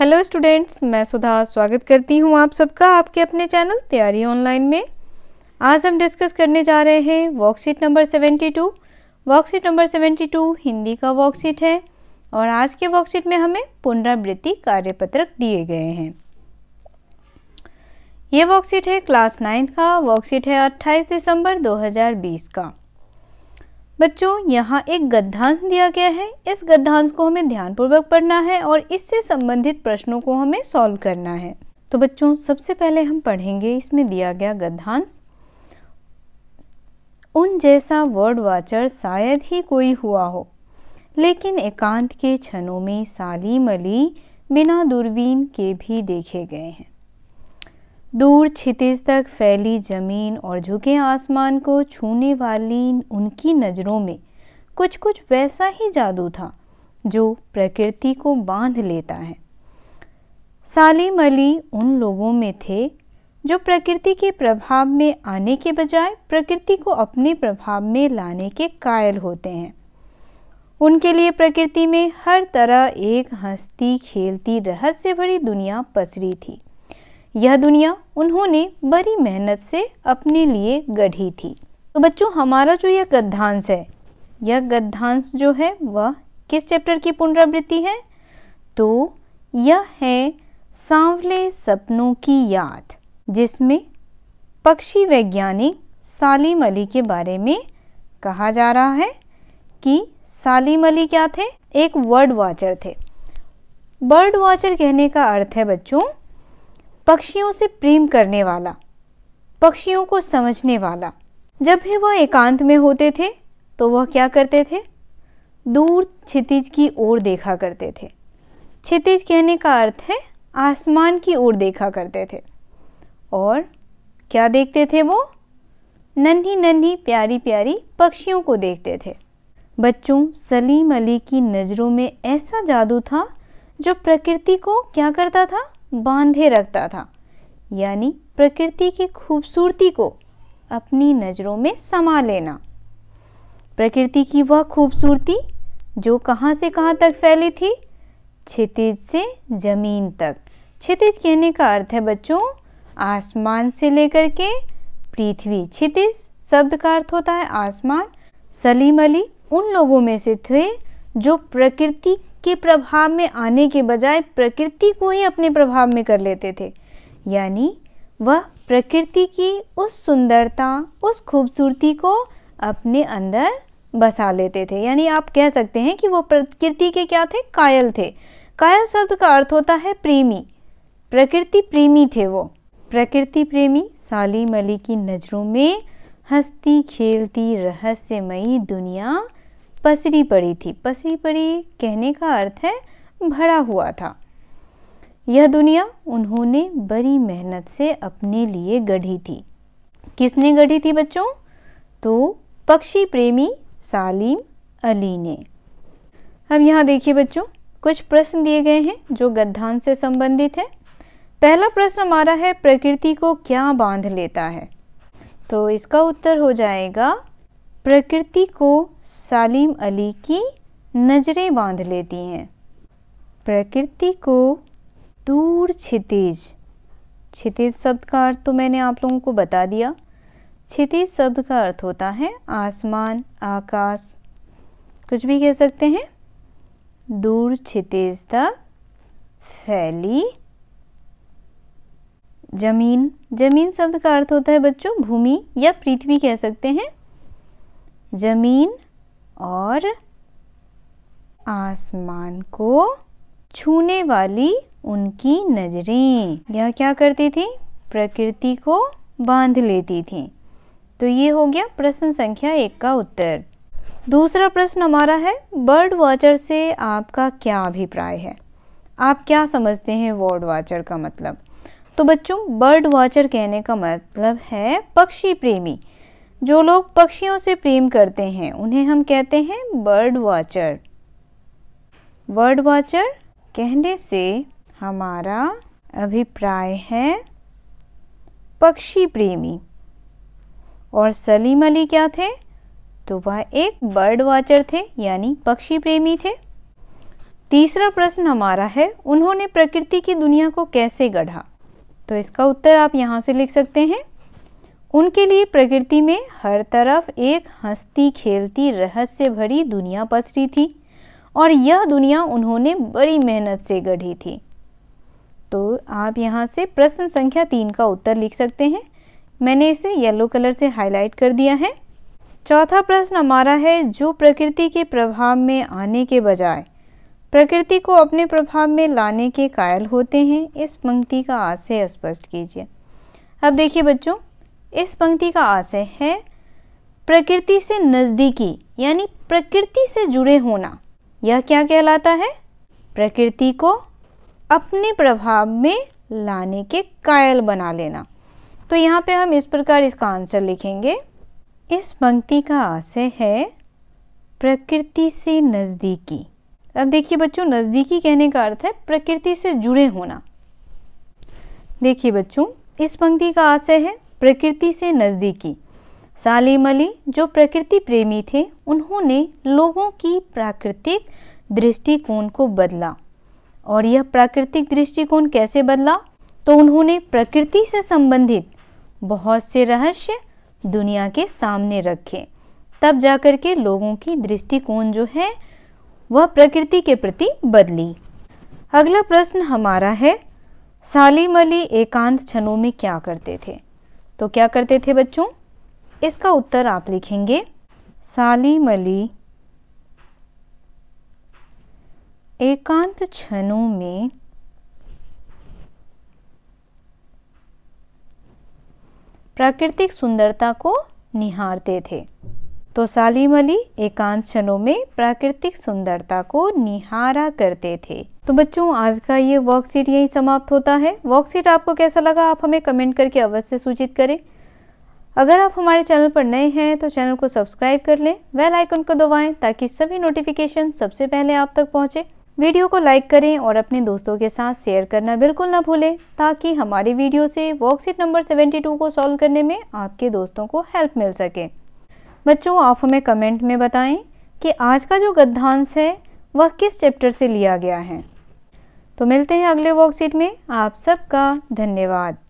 hello students मैं सुधा स्वागत करती हूँ आप सबका आपके अपने चैनल तैयारी ऑनलाइन में आज हम डिस्कस करने जा रहे हैं worksheet number 72 worksheet number 72 Hindi का वर्कशीट है और आज के वर्कशीट में हमें पुनरावृत्ति कार्यपत्रक दिए गए हैं ये वर्कशीट है क्लास नाइन्थ का वर्कशीट है अट्ठाईस दिसंबर दो का बच्चों यहाँ एक गद्धांश दिया गया है इस गद्धांश को हमें ध्यानपूर्वक पढ़ना है और इससे संबंधित प्रश्नों को हमें सॉल्व करना है तो बच्चों सबसे पहले हम पढ़ेंगे इसमें दिया गया गद्धांश उन जैसा वर्ड वाचर शायद ही कोई हुआ हो लेकिन एकांत के क्षणों में सालीम अली बिना दूरबीन के भी देखे गए हैं दूर छितिज तक फैली जमीन और झुके आसमान को छूने वाली उनकी नज़रों में कुछ कुछ वैसा ही जादू था जो प्रकृति को बांध लेता है सालिम अली उन लोगों में थे जो प्रकृति के प्रभाव में आने के बजाय प्रकृति को अपने प्रभाव में लाने के कायल होते हैं उनके लिए प्रकृति में हर तरह एक हंसती खेलती रहस्य भरी दुनिया पसरी थी यह दुनिया उन्होंने बड़ी मेहनत से अपने लिए गढ़ी थी तो बच्चों हमारा जो यह गद्धांश है यह गद्धांश जो है वह किस चैप्टर की पुनरावृत्ति है तो यह है सांवले सपनों की याद जिसमें पक्षी वैज्ञानिक सालिम अली के बारे में कहा जा रहा है कि सालिम अली क्या थे एक वर्ड वाचर थे बर्ड वाचर कहने का अर्थ है बच्चों पक्षियों से प्रेम करने वाला पक्षियों को समझने वाला जब भी वह एकांत में होते थे तो वह क्या करते थे दूर क्षितिज की ओर देखा करते थे क्षितिज कहने का अर्थ है आसमान की ओर देखा करते थे और क्या देखते थे वो नन्ही नन्ही प्यारी प्यारी पक्षियों को देखते थे बच्चों सलीम अली की नज़रों में ऐसा जादू था जो प्रकृति को क्या करता था बांधे रखता था यानी प्रकृति की खूबसूरती को अपनी नज़रों में समा लेना प्रकृति की वह खूबसूरती जो कहाँ से कहाँ तक फैली थी क्षितिज से ज़मीन तक क्षितिज कहने का अर्थ है बच्चों आसमान से लेकर के पृथ्वी क्षितिज शब्द का अर्थ होता है आसमान सलीम अली उन लोगों में से थे जो प्रकृति के प्रभाव में आने के बजाय प्रकृति को ही अपने प्रभाव में कर लेते थे यानी वह प्रकृति की उस सुंदरता उस खूबसूरती को अपने अंदर बसा लेते थे यानी आप कह सकते हैं कि वो प्रकृति के क्या थे कायल थे कायल शब्द का अर्थ होता है प्रेमी प्रकृति प्रेमी थे वो प्रकृति प्रेमी सालिम अली की नज़रों में हस्ती खेलती रहस्यमयी दुनिया पसरी पड़ी थी पसरी पड़ी कहने का अर्थ है भरा हुआ था यह दुनिया उन्होंने बड़ी मेहनत से अपने लिए गढ़ी थी किसने गढ़ी थी बच्चों तो पक्षी प्रेमी सालीम अली ने अब यहाँ देखिए बच्चों कुछ प्रश्न दिए गए हैं जो गद्दान से संबंधित है पहला प्रश्न हमारा है प्रकृति को क्या बांध लेता है तो इसका उत्तर हो जाएगा प्रकृति को सालिम अली की नज़रें बांध लेती हैं प्रकृति को दूर क्षितिज क्षितिज शब्द का अर्थ तो मैंने आप लोगों को बता दिया क्षितिज शब्द का अर्थ होता है आसमान आकाश कुछ भी कह सकते हैं दूर क्षितिज तक फैली जमीन जमीन शब्द का अर्थ होता है बच्चों भूमि या पृथ्वी कह सकते हैं जमीन और आसमान को छूने वाली उनकी नज़रें यह क्या करती थी प्रकृति को बांध लेती थी तो ये हो गया प्रश्न संख्या एक का उत्तर दूसरा प्रश्न हमारा है बर्ड वॉचर से आपका क्या अभिप्राय है आप क्या समझते हैं वर्ड वॉचर का मतलब तो बच्चों बर्ड वॉचर कहने का मतलब है पक्षी प्रेमी जो लोग पक्षियों से प्रेम करते हैं उन्हें हम कहते हैं बर्ड वॉचर बर्ड वॉचर कहने से हमारा अभिप्राय है पक्षी प्रेमी और सलीम अली क्या थे तो वह एक बर्ड वॉचर थे यानी पक्षी प्रेमी थे तीसरा प्रश्न हमारा है उन्होंने प्रकृति की दुनिया को कैसे गढ़ा तो इसका उत्तर आप यहाँ से लिख सकते हैं उनके लिए प्रकृति में हर तरफ एक हंसती खेलती रहस्य भरी दुनिया पसरी थी और यह दुनिया उन्होंने बड़ी मेहनत से गढ़ी थी तो आप यहाँ से प्रश्न संख्या तीन का उत्तर लिख सकते हैं मैंने इसे येलो कलर से हाईलाइट कर दिया है चौथा प्रश्न हमारा है जो प्रकृति के प्रभाव में आने के बजाय प्रकृति को अपने प्रभाव में लाने के कायल होते हैं इस पंक्ति का आशय स्पष्ट कीजिए अब देखिए बच्चों इस पंक्ति का आशय है प्रकृति से नज़दीकी यानी प्रकृति से जुड़े होना यह क्या कहलाता है प्रकृति को अपने प्रभाव में लाने के कायल बना लेना तो यहाँ पे हम इस प्रकार इसका आंसर लिखेंगे इस पंक्ति का आशय है प्रकृति से नज़दीकी अब देखिए बच्चों नज़दीकी कहने का अर्थ है प्रकृति से जुड़े होना देखिए बच्चों इस पंक्ति का आशय है प्रकृति से नज़दीकी सालिम अली जो प्रकृति प्रेमी थे उन्होंने लोगों की प्राकृतिक दृष्टिकोण को बदला और यह प्राकृतिक दृष्टिकोण कैसे बदला तो उन्होंने प्रकृति से संबंधित बहुत से रहस्य दुनिया के सामने रखे तब जाकर के लोगों की दृष्टिकोण जो है वह प्रकृति के प्रति बदली अगला प्रश्न हमारा है सालिम अली एकांत क्षणों में क्या करते थे तो क्या करते थे बच्चों इसका उत्तर आप लिखेंगे साली मली एकांत क्षणों में प्राकृतिक सुंदरता को निहारते थे तो सालिम अली एकांत क्षणों में प्राकृतिक सुंदरता को निहारा करते थे तो बच्चों आज का ये वर्कशीट यही समाप्त होता है वर्कशीट आपको कैसा लगा आप हमें कमेंट करके अवश्य सूचित करें अगर आप हमारे चैनल पर नए हैं तो चैनल को सब्सक्राइब कर लें वेल आइकन को दबाएं ताकि सभी नोटिफिकेशन सबसे पहले आप तक पहुंचे वीडियो को लाइक करें और अपने दोस्तों के साथ शेयर करना बिल्कुल ना भूलें ताकि हमारी वीडियो से वर्कशीट नंबर 72 को सॉल्व करने में आपके दोस्तों को हेल्प मिल सके बच्चों आप हमें कमेंट में बताएं कि आज का जो गद्यांश है वह किस चैप्टर से लिया गया है तो मिलते हैं अगले वर्कशीट में आप सबका धन्यवाद